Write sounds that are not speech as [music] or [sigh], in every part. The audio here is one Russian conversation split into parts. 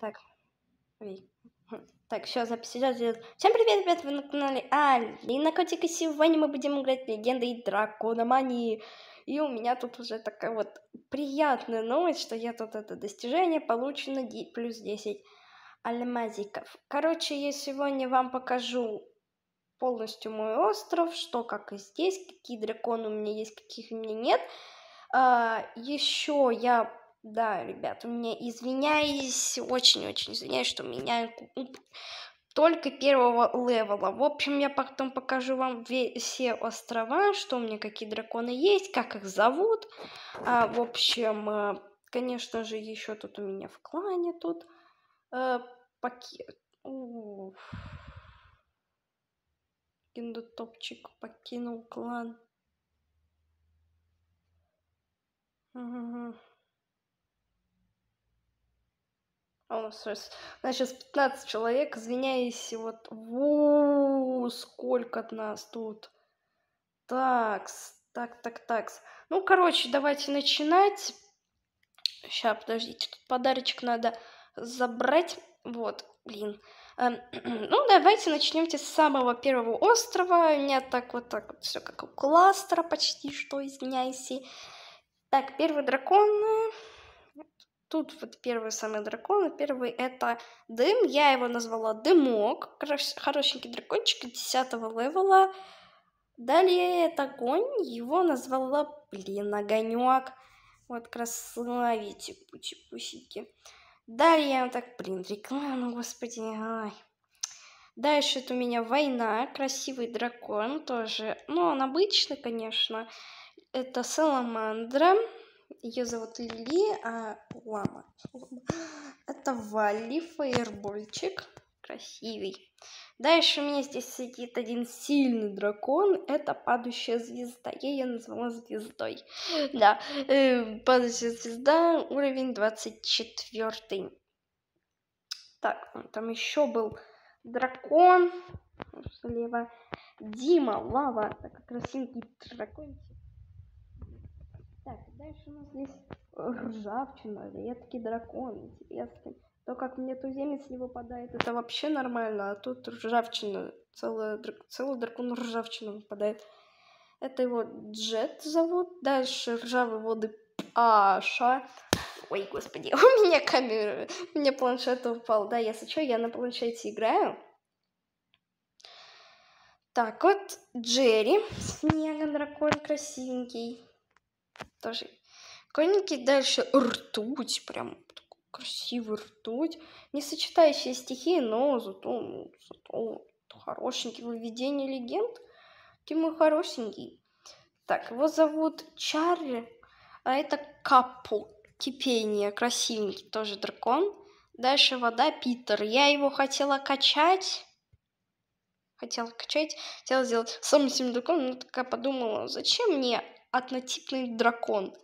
Так. Так, все, запись идет. Всем привет, ребят, вы на канале Алина Котик, и сегодня мы будем играть Легенды и дракона, Дракономании. И у меня тут уже такая вот приятная новость, что я тут это достижение получено плюс 10 алмазиков. Короче, я сегодня вам покажу полностью мой остров, что как и здесь, какие драконы у меня есть, каких у меня нет. А, еще я да, ребят, у меня извиняюсь, очень-очень извиняюсь, что меня только первого левела. В общем, я потом покажу вам все острова, что у меня какие драконы есть, как их зовут. А, в общем, э, конечно же, еще тут у меня в клане тут а, э, пакет. Уф. Гиндотопчик покинул клан. Угу. О, Значит, 15 человек, извиняюсь, вот, Во, сколько от нас тут. Такс, так, так, такс. Ну, короче, давайте начинать. Сейчас, подождите, тут подарочек надо забрать. Вот, блин. Эм, [clears throat] ну, давайте начнемте с самого первого острова. У меня так вот так вот все как у кластера почти что, извиняюсь. Так, первый дракон. Тут вот первый самый дракон, первый это дым, я его назвала дымок, хорошенький дракончик 10 левела. Далее это огонь, его назвала, блин, огонек. Вот красавите, пучи-пусики. Далее, так, блин, реклама, господи, ай. Дальше это у меня война, красивый дракон тоже. Ну, он обычный, конечно. Это саламандра. Ее зовут Лили, а лама. Это Вали, фаербольчик. Красивый. Дальше у меня здесь сидит один сильный дракон. Это падающая звезда. Я ее назвала звездой. Да, э, падающая звезда, уровень 24. Так, ну, там еще был дракон. Слева Дима, лава. Это как дракончик. Так, дальше у нас здесь э, ржавчина, редкий дракон, интересный. То, как мне туземец не выпадает, это вообще нормально, а тут ржавчина, целая, целый дракон ржавчина выпадает. Это его Джет зовут, дальше ржавые воды Аша. Ой, господи, [laughs] у меня камера, у меня планшет упал. Да, если что, я на планшете играю. Так вот, Джерри, снега дракон красивенький. Тоже. Конники дальше ртуть, прям красивый ртуть. Не сочетающие стихии, но зато, ну, зато хорошенький. Выведение легенд. Ты мой хорошенький. Так, его зовут Чарли, а это капу Кипение, красивенький тоже дракон. Дальше вода Питер. Я его хотела качать. Хотела качать, хотела сделать самым сильным драконом, но такая подумала, зачем мне однотипный дракон.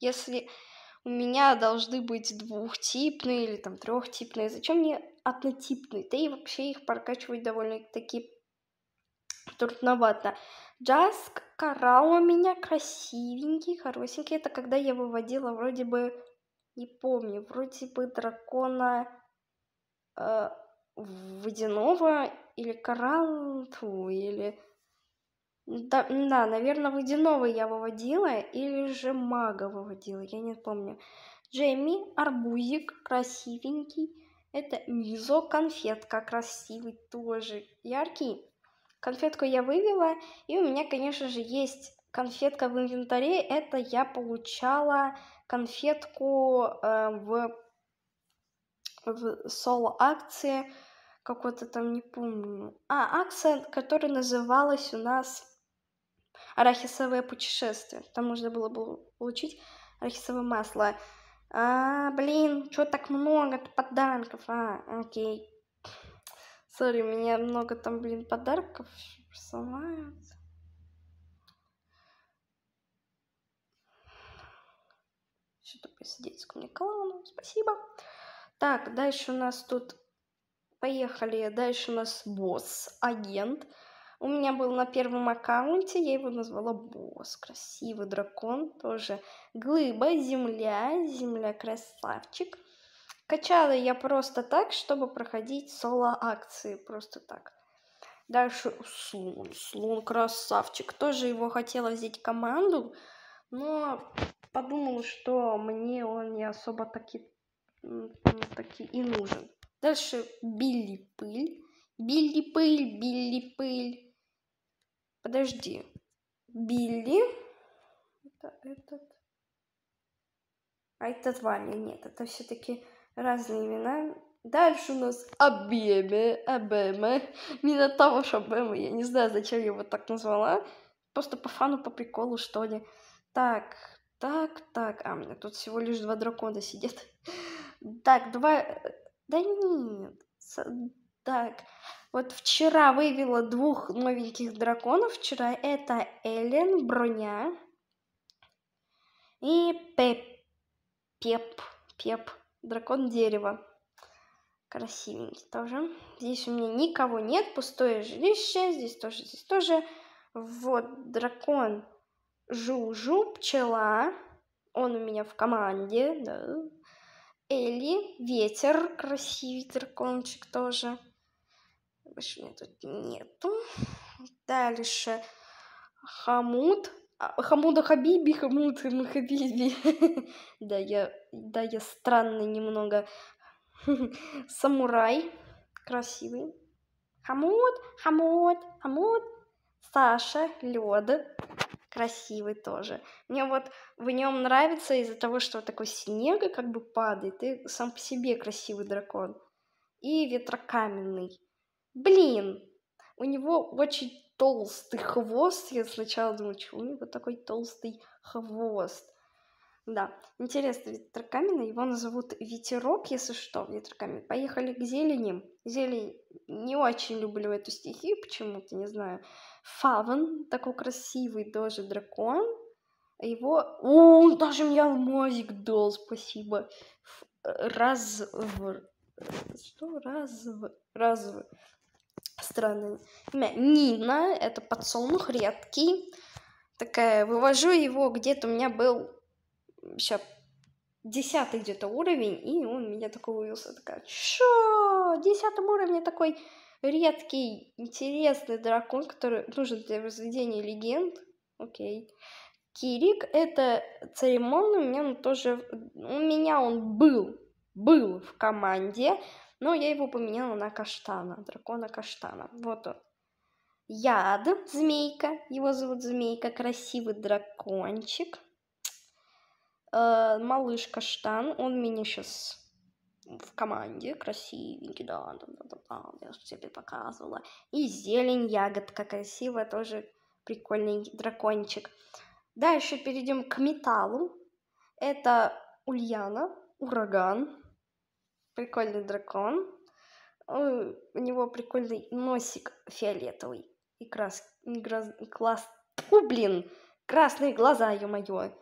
Если у меня должны быть двухтипные или там трехтипные, зачем мне однотипные? Да и вообще их прокачивать довольно-таки трудновато. Джаск Коралл у меня красивенький, хорошенький. Это когда я выводила вроде бы, не помню, вроде бы дракона э, водяного или коралл, или да, да, наверное, водяного я выводила или же мага выводила, я не помню. Джейми, арбузик, красивенький. Это Мизо, конфетка, красивый тоже, яркий. Конфетку я вывела, и у меня, конечно же, есть конфетка в инвентаре. Это я получала конфетку э, в, в соло-акции, какой-то там, не помню. А, акция, которая называлась у нас арахисовое путешествие. Там можно было бы получить арахисовое масло. А, блин, что так много подарков? А, окей. Сори, у меня много там, блин, подарков присылают. Что то такое сидеть мне клоуну? Спасибо. Так, дальше у нас тут... Поехали. Дальше у нас босс, Агент у меня был на первом аккаунте, я его назвала босс. Красивый дракон тоже. Глыба, земля, земля красавчик. Качала я просто так, чтобы проходить соло-акции, просто так. Дальше Слон, Слон красавчик. Тоже его хотела взять команду, но подумала, что мне он не особо таки, таки и нужен. Дальше Билли Пыль. Билли Пыль, Билли Пыль. Подожди. Билли. Это этот. А этот Ваня. Нет, это все-таки разные имена. Дальше у нас Абеме, Абеме. что Абеме. Я не знаю, зачем я его так назвала. Просто по фану, по приколу, что ли. Так, так, так. А, у меня тут всего лишь два дракона сидят. [laughs] Так, два... Э, да нет. Так. Вот вчера вывела двух новеньких драконов. Вчера это Эллен, Броня и Пеп. Пеп. Пеп. Дракон дерева. Красивенький тоже. Здесь у меня никого нет. Пустое жилище. Здесь тоже, здесь тоже. Вот дракон Жу пчела. Он у меня в команде. Да. Элли, ветер, красивый дракончик тоже больше тут нету. Дальше Хамуд. А, Хамуда Хабиби, Хамуд Хабиби. [laughs] да, я, да, я странный немного. [laughs] Самурай. Красивый. Хамуд, Хамуд, Хамуд. Саша, лед. Красивый тоже. Мне вот в нем нравится из-за того, что вот такой снега как бы падает, и сам по себе красивый дракон. И ветрокаменный. Блин, у него очень толстый хвост. Я сначала думала, что у него такой толстый хвост. Да, интересно, ветрокамина, его назовут ветерок, если что, ветрокамин. Поехали к зелени. Зелень не очень люблю эту стихию, почему-то, не знаю. Фаван, такой красивый тоже дракон. А его... О, даже мне алмазик дал, спасибо. Э, раз... Э, что? Раз... Раз странное имя. Нина, это подсолнух редкий. Такая, вывожу его, где-то у меня был сейчас десятый где-то уровень, и он меня такой вывелся, такая, что десятом уровне такой редкий, интересный дракон, который нужен для разведения легенд. Окей. Кирик — это церемонный, у меня он тоже... У меня он был, был в команде, но я его поменяла на каштана, дракона каштана. Вот он. Яд, змейка, его зовут змейка, красивый дракончик. Э, малыш каштан, он меня сейчас в команде, красивенький, да, да, да, да, да, я же тебе показывала. И зелень, ягодка красивая, тоже прикольный дракончик. Дальше перейдем к металлу. Это Ульяна, ураган, прикольный дракон. У него прикольный носик фиолетовый. И крас... Граз... Класс... Фу, блин! Красные глаза, ё-моё!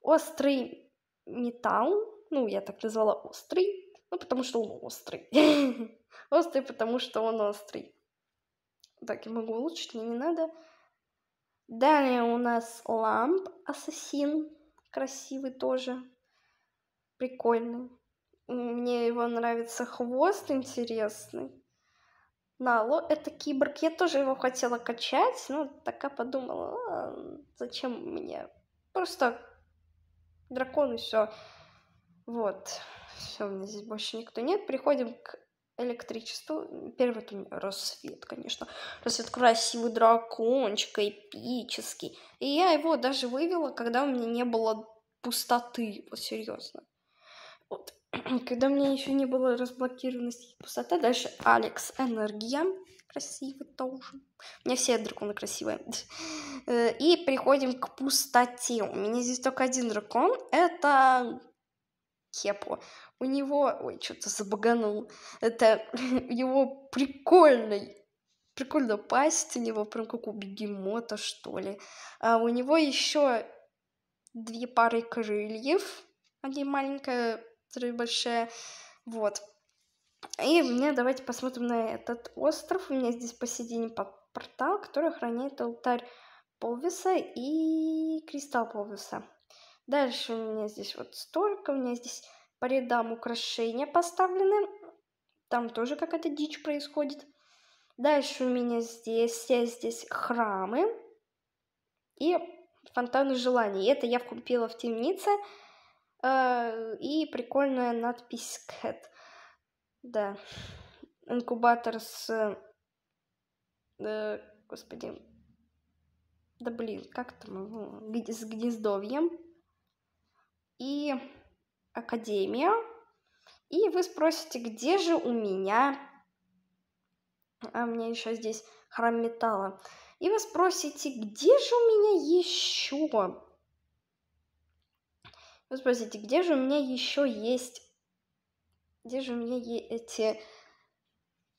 Острый металл. Ну, я так назвала острый. Ну, потому что он острый. [laughs] Острый, потому что он острый. Так, я могу улучшить, мне не надо. Далее у нас ламп ассасин. Красивый тоже. Прикольный. Мне его нравится хвост интересный. Нало — это киборг. Я тоже его хотела качать, но такая подумала, «А, зачем мне? Просто дракон и все. Вот. Все, у меня здесь больше никто нет. Приходим к электричеству. Первый это у меня рассвет, конечно. Рассвет красивый дракончик, эпический. И я его даже вывела, когда у меня не было пустоты. Вот серьезно. Вот. [clears throat] когда у меня еще не было разблокированности пустота, дальше Алекс Энергия. Красивый тоже. У меня все драконы красивые. [laughs] Э, и приходим к пустоте. У меня здесь только один дракон. Это Кепо. У него... Ой, что-то забаганул. Это [laughs] его прикольный прикольно пасть у него, прям как у бегемота, что ли. А у него еще две пары крыльев. Они маленькая которые большие, вот. И мне давайте посмотрим на этот остров. У меня здесь посередине портал, который охраняет алтарь Полвиса и кристалл Полвиса. Дальше у меня здесь вот столько, у меня здесь по рядам украшения поставлены. Там тоже какая-то дичь происходит. Дальше у меня здесь, все э, здесь храмы и фонтаны желаний. Это я купила в темнице. Э, и прикольная надпись Cat. Да. Инкубатор с... Э, э, господи. Да блин, как там его? С гнездовьем. И академия. И вы спросите, где же у меня... А у меня еще здесь храм металла. И вы спросите, где же у меня еще вы ну, спросите, где же у меня еще есть, где же у меня эти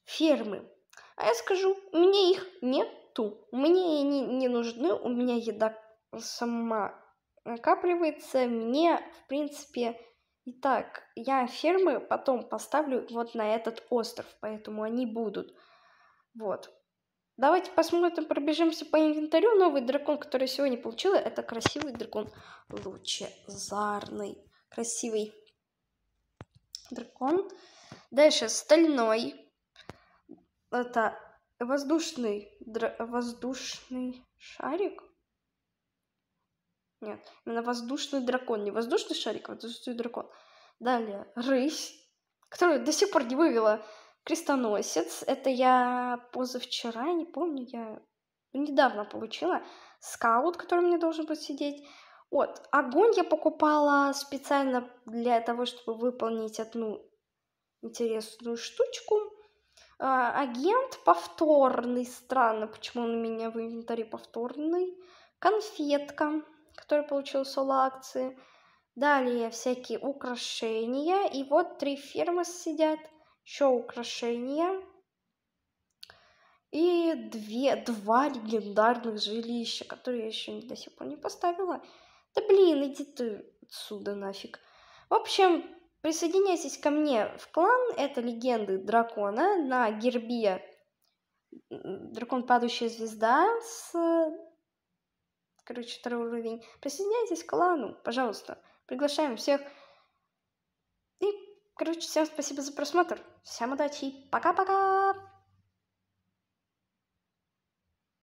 фермы? А я скажу, у меня их нету, мне они не нужны, у меня еда сама накапливается, мне, в принципе, и так, я фермы потом поставлю вот на этот остров, поэтому они будут. Вот. Давайте посмотрим, пробежимся по инвентарю. Новый дракон, который сегодня получила, это красивый дракон. Лучезарный. Красивый дракон. Дальше стальной. Это воздушный, др... воздушный шарик. Нет, именно воздушный дракон. Не воздушный шарик, а воздушный дракон. Далее, рысь, которую до сих пор не вывела крестоносец. Это я позавчера, не помню, я недавно получила. Скаут, который мне должен будет сидеть. Вот, огонь я покупала специально для того, чтобы выполнить одну интересную штучку. А, агент повторный, странно, почему он у меня в инвентаре повторный. Конфетка, которая получила соло акции. Далее всякие украшения. И вот три фермы сидят – еще украшения и две, два легендарных жилища, которые я еще до сих пор не поставила. Да блин, иди ты отсюда нафиг. В общем, присоединяйтесь ко мне в клан. Это легенды дракона на гербе дракон падающая звезда с короче, второй уровень. Присоединяйтесь к клану, пожалуйста. Приглашаем всех Короче, всем спасибо за просмотр. Всем удачи. Пока-пока.